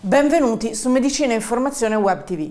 Benvenuti su Medicina e Informazione Web TV.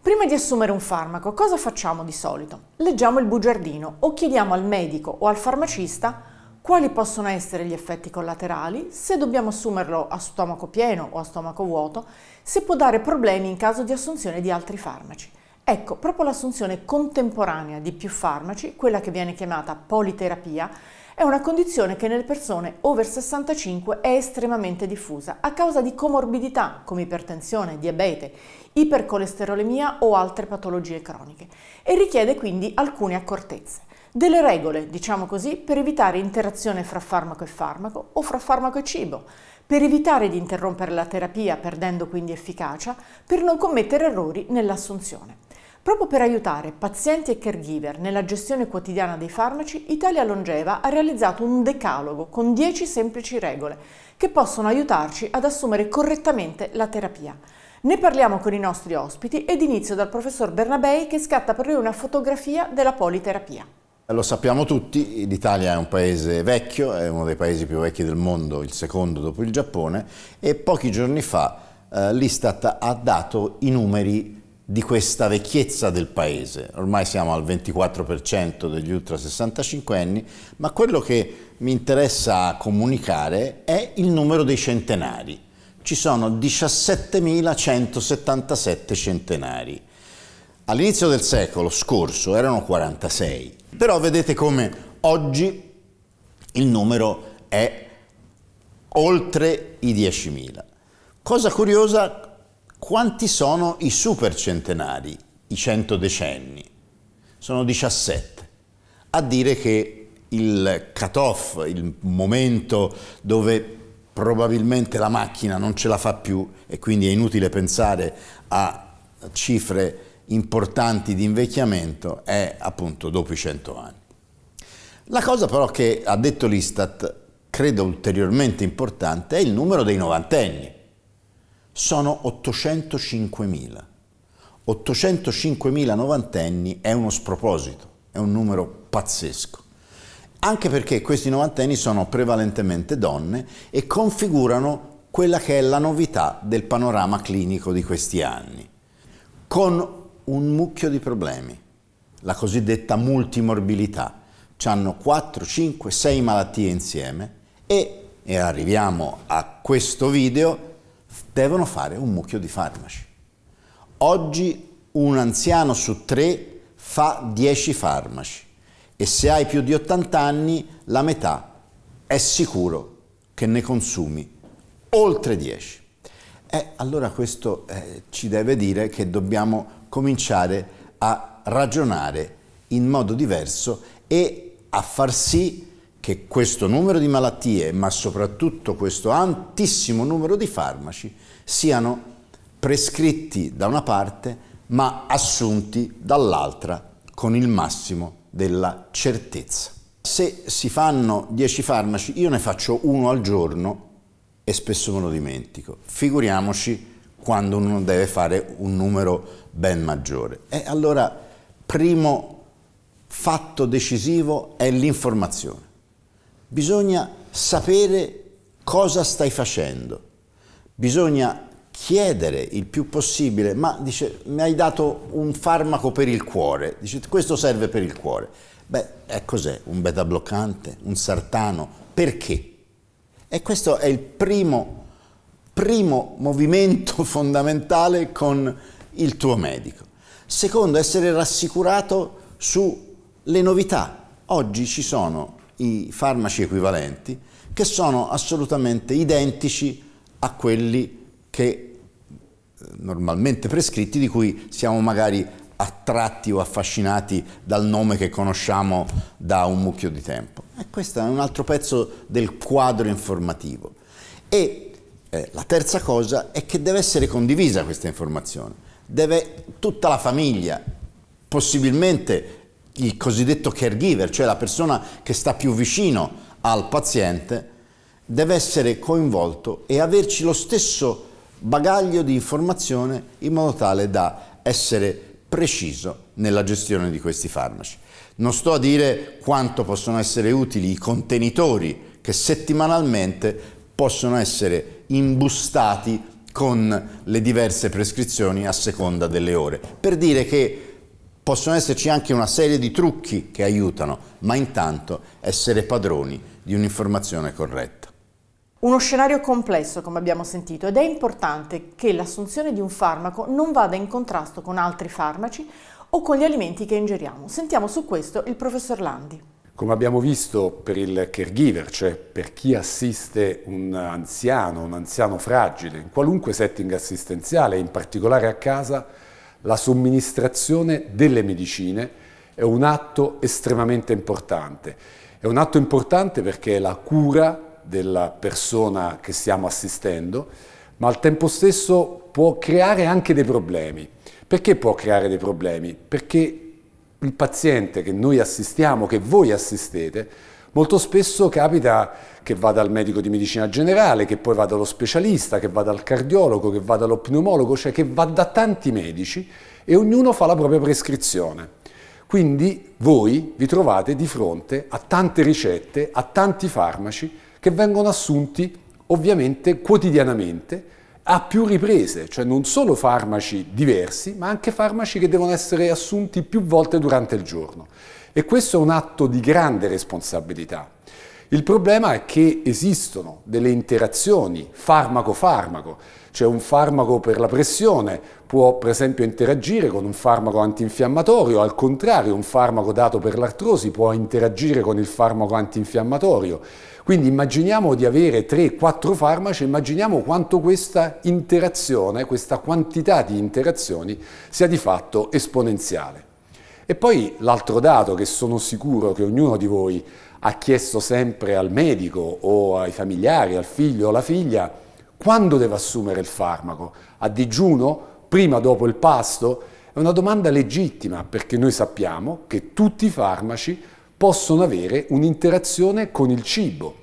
Prima di assumere un farmaco, cosa facciamo di solito? Leggiamo il bugiardino o chiediamo al medico o al farmacista quali possono essere gli effetti collaterali, se dobbiamo assumerlo a stomaco pieno o a stomaco vuoto, se può dare problemi in caso di assunzione di altri farmaci. Ecco, proprio l'assunzione contemporanea di più farmaci, quella che viene chiamata politerapia, è una condizione che nelle persone over 65 è estremamente diffusa a causa di comorbidità come ipertensione, diabete, ipercolesterolemia o altre patologie croniche e richiede quindi alcune accortezze delle regole, diciamo così, per evitare interazione fra farmaco e farmaco o fra farmaco e cibo, per evitare di interrompere la terapia perdendo quindi efficacia, per non commettere errori nell'assunzione. Proprio per aiutare pazienti e caregiver nella gestione quotidiana dei farmaci, Italia Longeva ha realizzato un decalogo con 10 semplici regole che possono aiutarci ad assumere correttamente la terapia. Ne parliamo con i nostri ospiti ed inizio dal professor Bernabei che scatta per lui una fotografia della politerapia. Lo sappiamo tutti, l'Italia è un paese vecchio, è uno dei paesi più vecchi del mondo, il secondo dopo il Giappone, e pochi giorni fa eh, l'Istat ha dato i numeri di questa vecchiezza del paese. Ormai siamo al 24% degli ultra 65 anni, ma quello che mi interessa comunicare è il numero dei centenari. Ci sono 17.177 centenari. All'inizio del secolo scorso erano 46, però vedete come oggi il numero è oltre i 10.000. Cosa curiosa, quanti sono i supercentenari, i cento decenni? Sono 17. A dire che il cut-off, il momento dove probabilmente la macchina non ce la fa più e quindi è inutile pensare a cifre importanti di invecchiamento è appunto dopo i 100 anni. La cosa però che ha detto l'Istat credo ulteriormente importante è il numero dei novantenni sono 805.000. 805.000 novantenni è uno sproposito, è un numero pazzesco. Anche perché questi novantenni sono prevalentemente donne e configurano quella che è la novità del panorama clinico di questi anni, con un mucchio di problemi, la cosiddetta multimorbilità. hanno 4, 5, 6 malattie insieme e, e arriviamo a questo video, devono fare un mucchio di farmaci. Oggi un anziano su tre fa 10 farmaci e se hai più di 80 anni la metà è sicuro che ne consumi oltre 10. Eh, allora questo eh, ci deve dire che dobbiamo cominciare a ragionare in modo diverso e a far sì che questo numero di malattie, ma soprattutto questo altissimo numero di farmaci, siano prescritti da una parte, ma assunti dall'altra con il massimo della certezza. Se si fanno 10 farmaci, io ne faccio uno al giorno e spesso me lo dimentico. Figuriamoci quando uno deve fare un numero ben maggiore. E allora, primo fatto decisivo è l'informazione bisogna sapere cosa stai facendo, bisogna chiedere il più possibile, ma dice mi hai dato un farmaco per il cuore, dice questo serve per il cuore. Beh, eh, cos'è? Un beta bloccante, un sartano, perché? E questo è il primo, primo movimento fondamentale con il tuo medico. Secondo, essere rassicurato sulle novità. Oggi ci sono i farmaci equivalenti che sono assolutamente identici a quelli che eh, normalmente prescritti, di cui siamo magari attratti o affascinati dal nome che conosciamo da un mucchio di tempo. E questo è un altro pezzo del quadro informativo. E eh, la terza cosa è che deve essere condivisa questa informazione. Deve tutta la famiglia, possibilmente il cosiddetto caregiver, cioè la persona che sta più vicino al paziente, deve essere coinvolto e averci lo stesso bagaglio di informazione in modo tale da essere preciso nella gestione di questi farmaci. Non sto a dire quanto possono essere utili i contenitori che settimanalmente possono essere imbustati con le diverse prescrizioni a seconda delle ore, per dire che Possono esserci anche una serie di trucchi che aiutano, ma intanto essere padroni di un'informazione corretta. Uno scenario complesso, come abbiamo sentito, ed è importante che l'assunzione di un farmaco non vada in contrasto con altri farmaci o con gli alimenti che ingeriamo. Sentiamo su questo il professor Landi. Come abbiamo visto per il caregiver, cioè per chi assiste un anziano, un anziano fragile, in qualunque setting assistenziale, in particolare a casa, la somministrazione delle medicine è un atto estremamente importante. È un atto importante perché è la cura della persona che stiamo assistendo, ma al tempo stesso può creare anche dei problemi. Perché può creare dei problemi? Perché il paziente che noi assistiamo, che voi assistete, Molto spesso capita che vada al medico di medicina generale, che poi vada allo specialista, che vada al cardiologo, che vada allo pneumologo, cioè che va da tanti medici e ognuno fa la propria prescrizione. Quindi voi vi trovate di fronte a tante ricette, a tanti farmaci che vengono assunti ovviamente quotidianamente a più riprese, cioè non solo farmaci diversi, ma anche farmaci che devono essere assunti più volte durante il giorno. E questo è un atto di grande responsabilità. Il problema è che esistono delle interazioni farmaco-farmaco, cioè un farmaco per la pressione può per esempio interagire con un farmaco antinfiammatorio, al contrario un farmaco dato per l'artrosi può interagire con il farmaco antinfiammatorio. Quindi immaginiamo di avere 3-4 farmaci, immaginiamo quanto questa interazione, questa quantità di interazioni sia di fatto esponenziale. E poi l'altro dato che sono sicuro che ognuno di voi ha chiesto sempre al medico o ai familiari, al figlio o alla figlia, quando deve assumere il farmaco? A digiuno? Prima, dopo il pasto? È una domanda legittima perché noi sappiamo che tutti i farmaci possono avere un'interazione con il cibo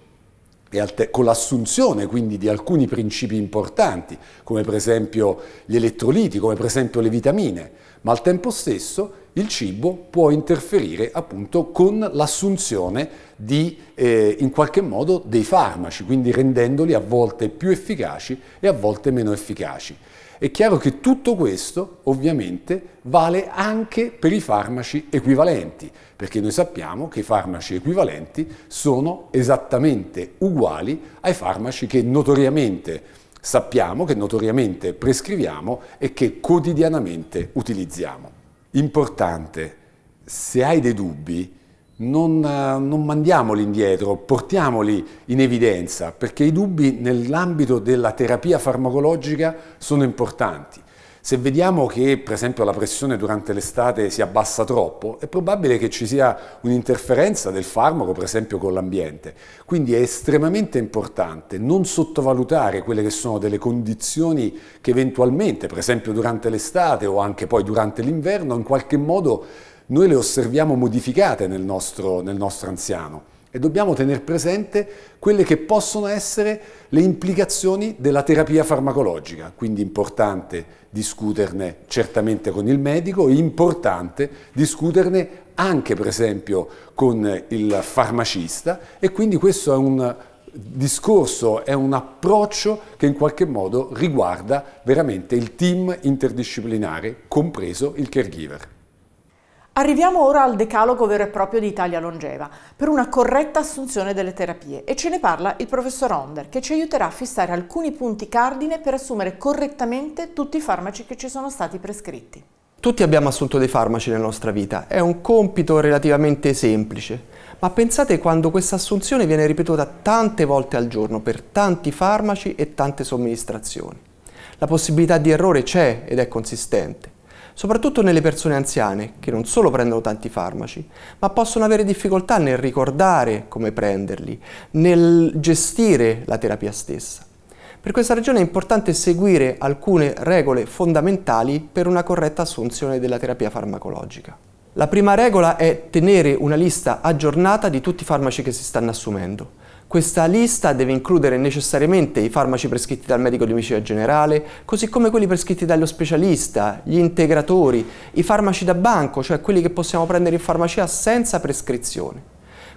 e con l'assunzione quindi di alcuni principi importanti, come per esempio gli elettroliti, come per esempio le vitamine, ma al tempo stesso il cibo può interferire appunto con l'assunzione di eh, in qualche modo dei farmaci, quindi rendendoli a volte più efficaci e a volte meno efficaci. È chiaro che tutto questo ovviamente vale anche per i farmaci equivalenti, perché noi sappiamo che i farmaci equivalenti sono esattamente uguali ai farmaci che notoriamente sappiamo, che notoriamente prescriviamo e che quotidianamente utilizziamo importante, se hai dei dubbi, non, non, mandiamoli indietro, portiamoli in evidenza, perché i dubbi nell'ambito della terapia farmacologica sono importanti. Se vediamo che per esempio la pressione durante l'estate si abbassa troppo, è probabile che ci sia un'interferenza del farmaco per esempio con l'ambiente. Quindi è estremamente importante non sottovalutare quelle che sono delle condizioni che eventualmente, per esempio durante l'estate o anche poi durante l'inverno, in qualche modo noi le osserviamo modificate nel nostro, nel nostro anziano e dobbiamo tenere presente quelle che possono essere le implicazioni della terapia farmacologica, quindi importante discuterne certamente con il medico, importante discuterne anche per esempio con il farmacista e quindi questo è un discorso, è un approccio che in qualche modo riguarda veramente il team interdisciplinare, compreso il caregiver. Arriviamo ora al decalogo vero e proprio di Italia Longeva per una corretta assunzione delle terapie e ce ne parla il professor Onder che ci aiuterà a fissare alcuni punti cardine per assumere correttamente tutti i farmaci che ci sono stati prescritti. Tutti abbiamo assunto dei farmaci nella nostra vita, è un compito relativamente semplice, ma pensate quando questa assunzione viene ripetuta tante volte al giorno per tanti farmaci e tante somministrazioni. La possibilità di errore c'è ed è consistente soprattutto nelle persone anziane, che non solo prendono tanti farmaci, ma possono avere difficoltà nel ricordare come prenderli, nel gestire la terapia stessa. Per questa ragione è importante seguire alcune regole fondamentali per una corretta assunzione della terapia farmacologica. La prima regola è tenere una lista aggiornata di tutti i farmaci che si stanno assumendo questa lista deve includere necessariamente i farmaci prescritti dal medico di medicina generale, così come quelli prescritti dallo specialista, gli integratori, i farmaci da banco, cioè quelli che possiamo prendere in farmacia senza prescrizione.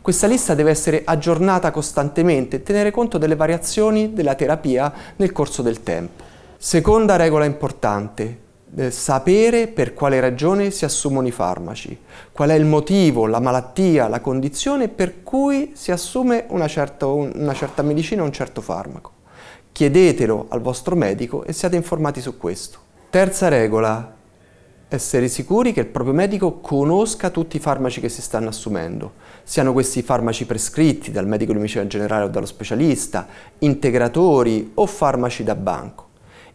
Questa lista deve essere aggiornata costantemente e tenere conto delle variazioni della terapia nel corso del tempo. Seconda regola importante, eh, sapere per quale ragione si assumono i farmaci, qual è il motivo, la malattia, la condizione per cui si assume una certa, una certa medicina o un certo farmaco. Chiedetelo al vostro medico e siate informati su questo. Terza regola, essere sicuri che il proprio medico conosca tutti i farmaci che si stanno assumendo, siano questi farmaci prescritti dal medico di medicina generale o dallo specialista, integratori o farmaci da banco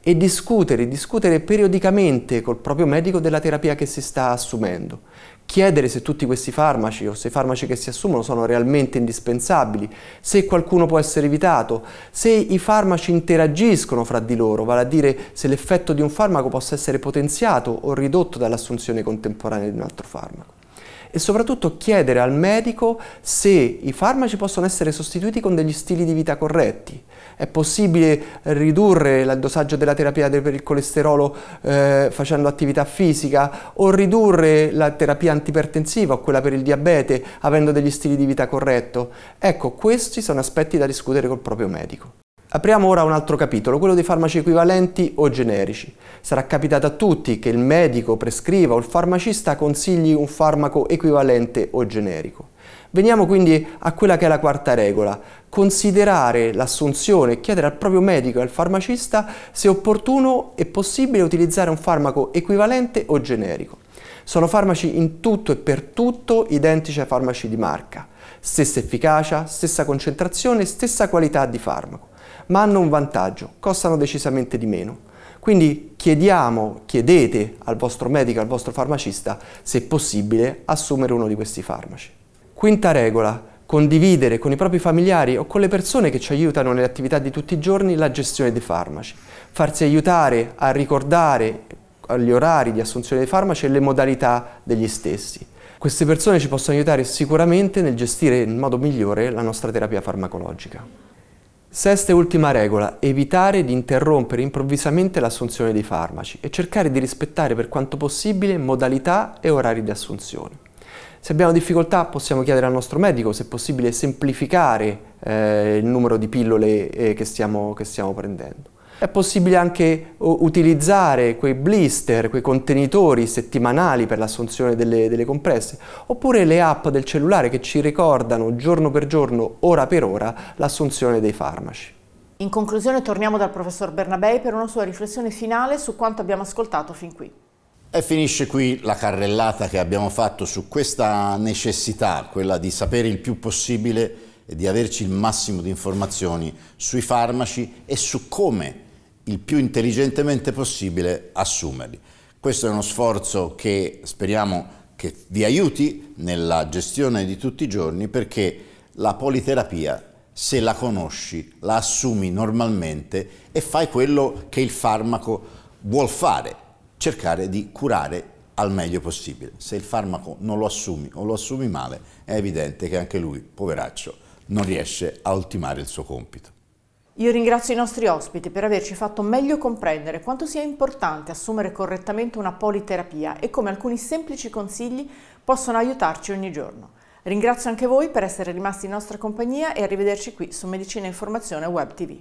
e discutere, discutere periodicamente col proprio medico della terapia che si sta assumendo, chiedere se tutti questi farmaci o se i farmaci che si assumono sono realmente indispensabili, se qualcuno può essere evitato, se i farmaci interagiscono fra di loro, vale a dire se l'effetto di un farmaco possa essere potenziato o ridotto dall'assunzione contemporanea di un altro farmaco e soprattutto chiedere al medico se i farmaci possono essere sostituiti con degli stili di vita corretti. È possibile ridurre il dosaggio della terapia per il colesterolo eh, facendo attività fisica o ridurre la terapia antipertensiva o quella per il diabete avendo degli stili di vita corretto? Ecco, questi sono aspetti da discutere col proprio medico. Apriamo ora un altro capitolo, quello dei farmaci equivalenti o generici. Sarà capitato a tutti che il medico prescriva o il farmacista consigli un farmaco equivalente o generico. Veniamo quindi a quella che è la quarta regola, considerare l'assunzione e chiedere al proprio medico e al farmacista se è opportuno e possibile utilizzare un farmaco equivalente o generico. Sono farmaci in tutto e per tutto identici ai farmaci di marca, stessa efficacia, stessa concentrazione, stessa qualità di farmaco ma hanno un vantaggio, costano decisamente di meno. Quindi chiediamo, chiedete al vostro medico, al vostro farmacista, se è possibile, assumere uno di questi farmaci. Quinta regola, condividere con i propri familiari o con le persone che ci aiutano nelle attività di tutti i giorni la gestione dei farmaci. Farsi aiutare a ricordare gli orari di assunzione dei farmaci e le modalità degli stessi. Queste persone ci possono aiutare sicuramente nel gestire in modo migliore la nostra terapia farmacologica. Sesta e ultima regola, evitare di interrompere improvvisamente l'assunzione dei farmaci e cercare di rispettare per quanto possibile modalità e orari di assunzione. Se abbiamo difficoltà possiamo chiedere al nostro medico se è possibile semplificare eh, il numero di pillole eh, che, stiamo, che stiamo prendendo. È possibile anche utilizzare quei blister, quei contenitori settimanali per l'assunzione delle, delle compresse, oppure le app del cellulare che ci ricordano giorno per giorno, ora per ora, l'assunzione dei farmaci. In conclusione torniamo dal professor Bernabei per una sua riflessione finale su quanto abbiamo ascoltato fin qui. E finisce qui la carrellata che abbiamo fatto su questa necessità, quella di sapere il più possibile e di averci il massimo di informazioni sui farmaci e su come il più intelligentemente possibile assumerli. Questo è uno sforzo che speriamo che vi aiuti nella gestione di tutti i giorni perché la politerapia, se la conosci, la assumi normalmente e fai quello che il farmaco vuol fare, cercare di curare al meglio possibile. Se il farmaco non lo assumi o lo assumi male, è evidente che anche lui, poveraccio, non riesce a ultimare il suo compito. Io ringrazio i nostri ospiti per averci fatto meglio comprendere quanto sia importante assumere correttamente una politerapia e come alcuni semplici consigli possono aiutarci ogni giorno. Ringrazio anche voi per essere rimasti in nostra compagnia e arrivederci qui su Medicina Informazione Web TV.